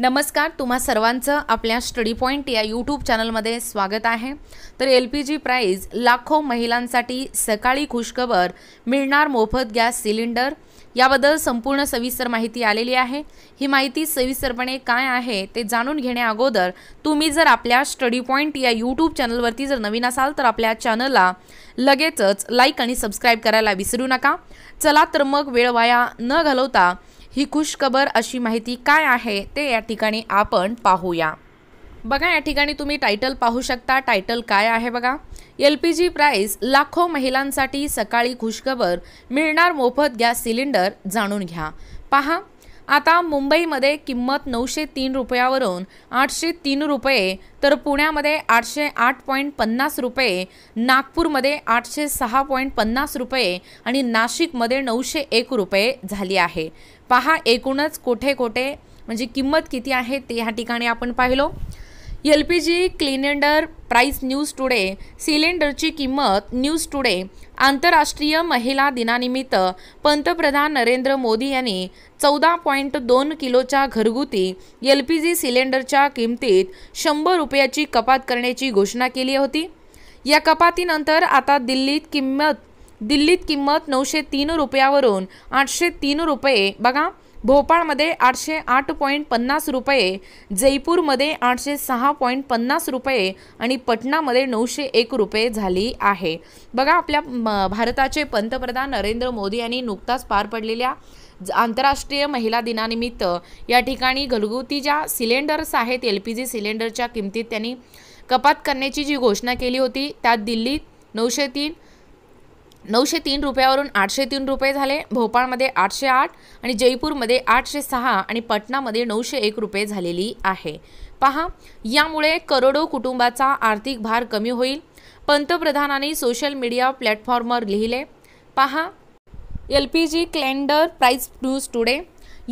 नमस्कार तुम्हा सर्वांचं आपल्या स्टडी पॉईंट या यूट्यूब चॅनलमध्ये स्वागत आहे तर एल पी जी प्राईज लाखो महिलांसाठी सकाळी खुशखबर मिळणार मोफत गॅस सिलेंडर याबद्दल संपूर्ण सविस्तर माहिती आलेली आहे ही माहिती सविस्तरपणे काय आहे ते जाणून घेण्याअगोदर तुम्ही जर आपल्या स्टडी पॉईंट या यूट्यूब चॅनलवरती जर नवीन असाल तर आपल्या चॅनलला लगेचच लाईक आणि सबस्क्राईब करायला विसरू नका चला तर मग वेळ वाया न घालवता ही खुशखबर अशी माहिती काय आहे ते या ठिकाणी आपण पाहूया बघा या ठिकाणी तुम्ही टायटल पाहू शकता टायटल काय आहे बघा एल पी जी प्राईस लाखो महिलांसाठी सकाळी खुशखबर मिळणार मोफत गॅस सिलेंडर जाणून घ्या पहा आता मुंबईमध्ये किंमत नऊशे तीन रुपयावरून आठशे तीन रुपये तर पुण्यामध्ये आठशे आठ पॉईंट पन्नास रुपये नागपूरमध्ये आठशे सहा पॉईंट पन्नास रुपये आणि नाशिकमध्ये नऊशे एक रुपये झाली आहे पहा एकूणच कोठे कोठे म्हणजे किंमत किती आहे ते ह्या ठिकाणी आपण पाहिलो L P G cylinder price news today सिलेंडरची किंमत न्यूज टुडे आंतरराष्ट्रीय महिला दिनानिमित्त पंतप्रधान नरेंद्र मोदी यांनी चौदा पॉईंट दोन किलोच्या घरगुती एल पी जी सिलेंडरच्या किमतीत शंभर रुपयाची कपात करण्याची घोषणा केली होती या कपातीनंतर आता दिल्लीत किंमत दिल्लीत किंमत नऊशे तीन रुपयावरून आठशे तीन रुपये बघा भोपाळमध्ये आठशे आठ पॉईंट पन्नास रुपये जयपूरमध्ये आठशे सहा पॉईंट पन्नास रुपये आणि पटनामध्ये नऊशे एक रुपये झाली आहे बघा आपल्या भारताचे पंतप्रधान नरेंद्र मोदी यांनी नुकताच पार पडलेल्या आंतरराष्ट्रीय महिला दिनानिमित्त या ठिकाणी घरगुती ज्या सिलेंडर्स आहेत एल पी जी सिलेंडरच्या किमतीत त्यांनी कपात करण्याची जी घोषणा केली होती त्यात दिल्लीत नऊशे तीन नऊशे तीन रुपयावरून आठशे तीन रुपये झाले भोपाळमध्ये आठशे आठ आणि जयपूरमध्ये आठशे सहा आणि पटनामध्ये नऊशे एक रुपये झालेली आहे पहा यामुळे करोडो कुटुंबाचा आर्थिक भार कमी होईल पंतप्रधानांनी सोशल मीडिया प्लॅटफॉर्मवर लिहिले पहा L P G cylinder price news today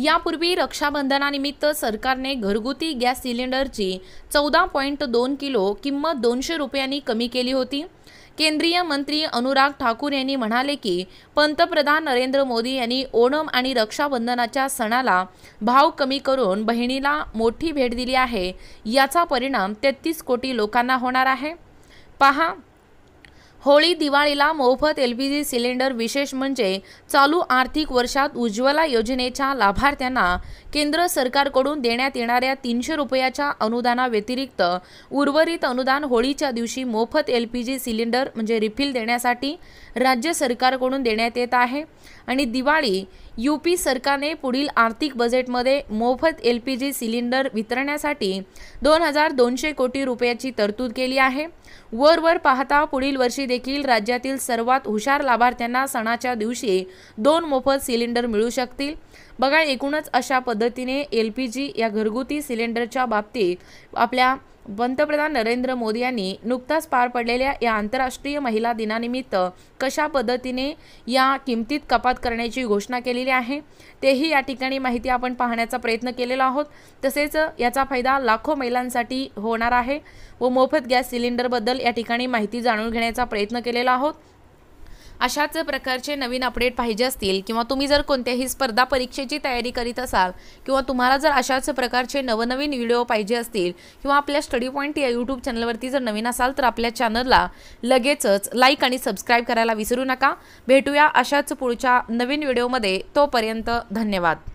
यापूर्वी रक्षाबंधनानिमित्त सरकारने घरगुती गॅस सिलेंडरची चौदा पॉईंट दोन किलो किंमत दोनशे रुपयांनी कमी केली होती केंद्रीय मंत्री अनुराग ठाकूर यांनी म्हणाले की पंतप्रधान नरेंद्र मोदी यांनी ओणम आणि रक्षाबंधनाच्या सणाला भाव कमी करून बहिणीला मोठी भेट दिली आहे याचा परिणाम तेहतीस कोटी लोकांना होणार आहे पहा होळी दिवाळीला मोफत एल पी जी सिलेंडर विशेष म्हणजे चालू आर्थिक वर्षात उज्ज्वला योजनेच्या लाभार्थ्यांना केंद्र सरकारकडून देण्यात येणाऱ्या तीनशे रुपयाच्या अनुदानाव्यतिरिक्त उर्वरित अनुदान होळीच्या दिवशी मोफत एल पी जी सिलेंडर म्हणजे रिफिल देण्यासाठी राज्य सरकारकडून देण्यात येत आहे आणि दिवाळी यू पी सरकारने पुढील आर्थिक बजेटमध्ये मोफत एल पी जी सिलेंडर वितरण्यासाठी दोन हजार दोनशे कोटी रुपयाची तरतूद केली आहे वरवर पाहता पुढील वर्षी देखील राज्यातील सर्वात हुशार लाभार्थ्यांना सणाच्या दिवशी दोन मोफत सिलेंडर मिळू शकतील बघा एकूणच अशा पद्धतीने एल पी जी या घरगुती सिलेंडरच्या बाबतीत आपल्या पंतप्रधान नरेंद्र मोदी यांनी नुकताच पार पडलेल्या या आंतरराष्ट्रीय महिला दिनानिमित्त कशा पद्धतीने या किमतीत कपात करण्याची घोषणा केलेली आहे तेही या ठिकाणी माहिती आपण पाहण्याचा प्रयत्न केलेला आहोत तसेच याचा फायदा लाखो महिलांसाठी होणार आहे व मोफत गॅस सिलेंडरबद्दल या ठिकाणी माहिती जाणून घेण्याचा प्रयत्न केलेला आहोत अशाच प्रकारचे नवीन अपडेट पाहिजे असतील किंवा तुम्ही जर कोणत्याही स्पर्धा परीक्षेची तयारी करीत असाल किंवा तुम्हाला जर अशाच प्रकारचे नवनवीन व्हिडिओ पाहिजे असतील किंवा आपल्या स्टडी पॉईंट या यूट्यूब चॅनलवरती जर नवीन असाल तर आपल्या चॅनलला लगेचच लाईक आणि सबस्क्राईब करायला विसरू नका भेटूया अशाच पुढच्या नवीन व्हिडिओमध्ये तोपर्यंत धन्यवाद